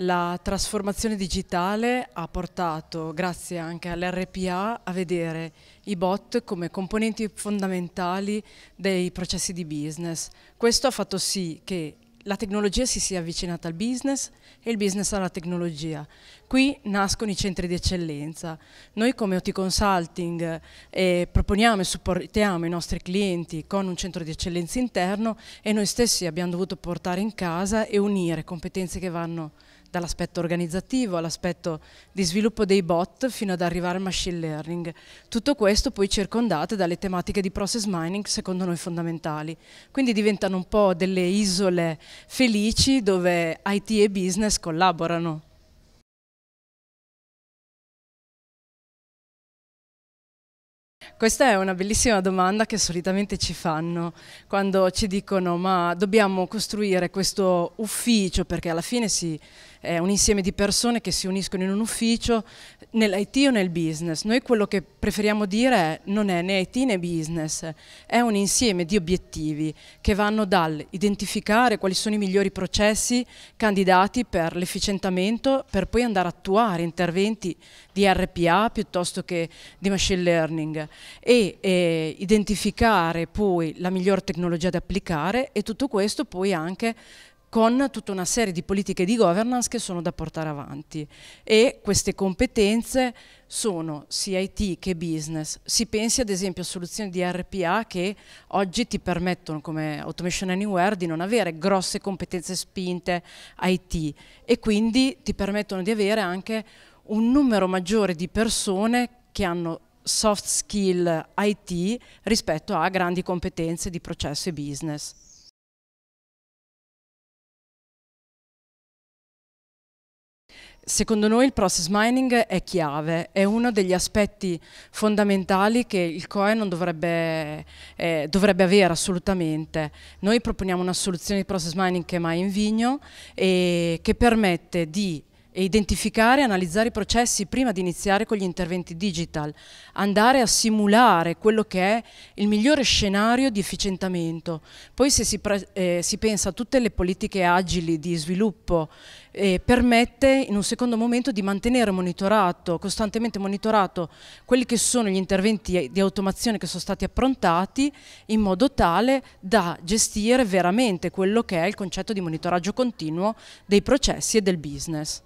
La trasformazione digitale ha portato, grazie anche all'RPA, a vedere i bot come componenti fondamentali dei processi di business. Questo ha fatto sì che la tecnologia si sia avvicinata al business e il business alla tecnologia. Qui nascono i centri di eccellenza. Noi come OT Consulting eh, proponiamo e supportiamo i nostri clienti con un centro di eccellenza interno e noi stessi abbiamo dovuto portare in casa e unire competenze che vanno dall'aspetto organizzativo all'aspetto di sviluppo dei bot fino ad arrivare al machine learning. Tutto questo poi circondate dalle tematiche di process mining secondo noi fondamentali. Quindi diventano un po' delle isole felici dove IT e business collaborano. Questa è una bellissima domanda che solitamente ci fanno quando ci dicono ma dobbiamo costruire questo ufficio perché alla fine si, è un insieme di persone che si uniscono in un ufficio nell'IT o nel business. Noi quello che preferiamo dire è non è né IT né business, è un insieme di obiettivi che vanno dall'identificare quali sono i migliori processi candidati per l'efficientamento per poi andare a attuare interventi di RPA piuttosto che di machine learning e eh, identificare poi la miglior tecnologia da applicare e tutto questo poi anche con tutta una serie di politiche di governance che sono da portare avanti e queste competenze sono sia IT che business. Si pensi ad esempio a soluzioni di RPA che oggi ti permettono come Automation Anywhere di non avere grosse competenze spinte IT e quindi ti permettono di avere anche un numero maggiore di persone che hanno soft skill IT rispetto a grandi competenze di processo e business. Secondo noi il process mining è chiave, è uno degli aspetti fondamentali che il COE non dovrebbe, eh, dovrebbe avere assolutamente. Noi proponiamo una soluzione di process mining che è mai in vigno e che permette di e identificare e analizzare i processi prima di iniziare con gli interventi digital, andare a simulare quello che è il migliore scenario di efficientamento. Poi se si, eh, si pensa a tutte le politiche agili di sviluppo, eh, permette in un secondo momento di mantenere monitorato, costantemente monitorato, quelli che sono gli interventi di automazione che sono stati approntati in modo tale da gestire veramente quello che è il concetto di monitoraggio continuo dei processi e del business.